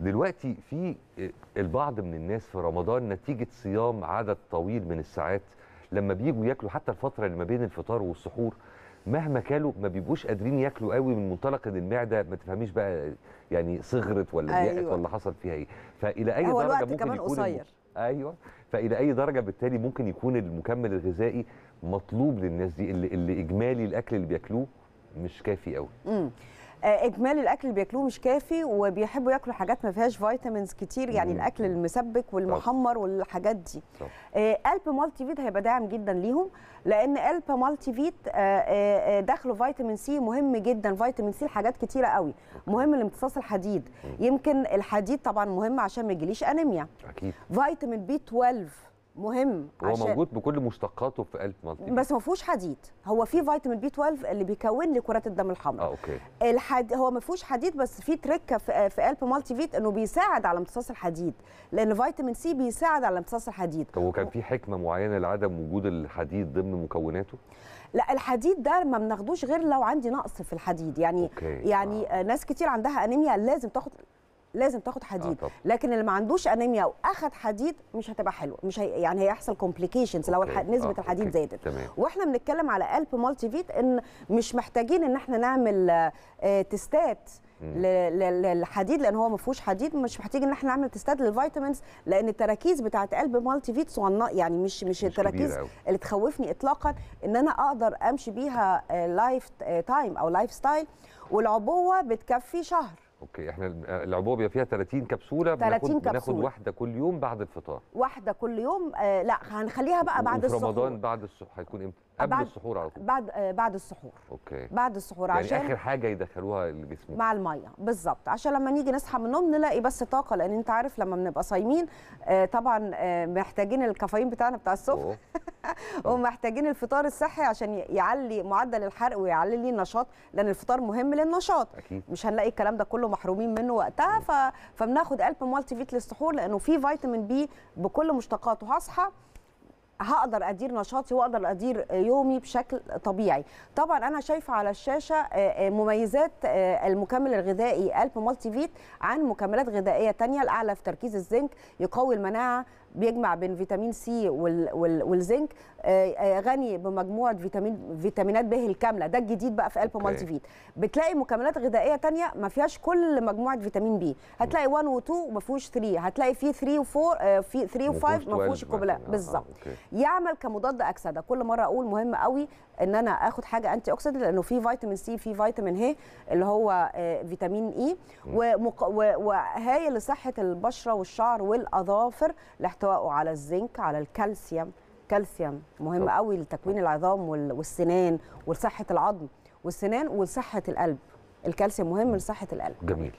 دلوقتي في البعض من الناس في رمضان نتيجه صيام عدد طويل من الساعات لما بييجوا ياكلوا حتى الفتره اللي ما بين الفطار والسحور مهما كلوا ما بيبقوش قادرين ياكلوا قوي من منطلق ان المعده ما تفهميش بقى يعني صغرت ولا ضيقت أيوة. ولا حصل فيها ايه فالى اي درجه الوقت ممكن كمان يكون قصير ايوه فالى اي درجه بالتالي ممكن يكون المكمل الغذائي مطلوب للناس دي اللي, اللي اجمالي الاكل اللي بياكلوه مش كافي قوي آه، اجمالي الاكل اللي بياكلوه مش كافي وبيحبوا ياكلوا حاجات ما فيهاش فيتامينز كتير يعني مم. الاكل المسبك والمحمر والحاجات دي آه، الب مالتي فيت هيبقى داعم جدا ليهم لان الب مالتي فيت آه، دخله فيتامين سي مهم جدا فيتامين سي لحاجات كتيره قوي مهم لامتصاص الحديد مم. يمكن الحديد طبعا مهم عشان ما يجيليش انيميا اكيد فيتامين بي 12 مهم هو عشان موجود بكل مشتقاته في قلب مالتي بس ما فيهوش حديد هو فيه فيتامين بي 12 اللي بيكون لي كرات الدم الحمراء اه اوكي الحد... هو ما فيهوش حديد بس في تركه في, في قلب مالتي فيت انه بيساعد على امتصاص الحديد لان فيتامين سي بيساعد على امتصاص الحديد طب وكان في حكمه معينه لعدم وجود الحديد ضمن مكوناته لا الحديد ده ما بناخدوش غير لو عندي نقص في الحديد يعني أوكي. يعني آه. ناس كتير عندها انيميا لازم تاخد لازم تاخد آه، حديد آه لكن اللي ما عندوش انيميا واخد حديد مش هتبقى حلوه مش هي يعني هيحصل كومبليكيشنز لو نسبه آه الحديد زادت تمام. واحنا بنتكلم على قلب مالتي فيت ان مش محتاجين ان احنا نعمل آه، تستات للحديد لان هو ما فيهوش حديد مش محتاج ان احنا نعمل تستاد للفيتامينز لان التراكيز بتاعه قلب مالتي فيت صغننه يعني مش مش, مش التراكيز اللي تخوفني اطلاقا ان انا اقدر امشي بيها لايف آه، تايم او لايف ستايل والعبوه بتكفي شهر اوكي احنا العبوبيه فيها 30 كبسوله 30 بناخد, بناخد واحده كل يوم بعد الفطار واحده كل يوم آه لا هنخليها بقى بعد السحور رمضان بعد السحور هيكون امتى قبل السحور على طول بعد آه بعد السحور اوكي بعد السحور يعني عشان اخر حاجه يدخلوها الجسم مع الميه بالظبط عشان لما نيجي نصحى من النوم نلاقي بس طاقه لان انت عارف لما بنبقى صايمين آه طبعا آه محتاجين الكافيين بتاعنا بتاع الصبح ومحتاجين الفطار الصحي عشان يعلي معدل الحرق ويعلي لي النشاط لان الفطار مهم للنشاط أكيد. مش هنلاقي الكلام ده كله محرومين منه وقتها ف... فبناخد قلب مالتي فيت للسحور لانه في فيتامين بي بكل مشتقاته هصحى هقدر ادير نشاطي واقدر ادير يومي بشكل طبيعي طبعا انا شايفه على الشاشه آه، آه، مميزات آه، المكمل الغذائي الب مالتي فيت عن مكملات غذائيه تانية الاعلى في تركيز الزنك يقوي المناعه بيجمع بين فيتامين سي والزنك غني بمجموعه فيتامين فيتامينات به الكامله ده الجديد بقى في الب مالتي فيت بتلاقي مكملات غذائيه تانية ما فيهاش كل مجموعه فيتامين بي هتلاقي 1 و2 وما فيهوش 3 هتلاقي فيه 3 و4 في 3 و5 ما فيهوش الكوبلات بالظبط يعمل كمضاد اكسده كل مره اقول مهم قوي ان انا اخد حاجه انتي اوكسيد لانه في فيتامين سي في فيتامين هي اللي هو آه، فيتامين اي e. ومق... وهايل لصحه البشره والشعر والاظافر لاحتوائه على الزنك على الكالسيوم كالسيوم مهم طب. قوي لتكوين العظام والسنان ولصحه العظم والسنان ولصحه القلب الكالسيوم مهم لصحه القلب جميل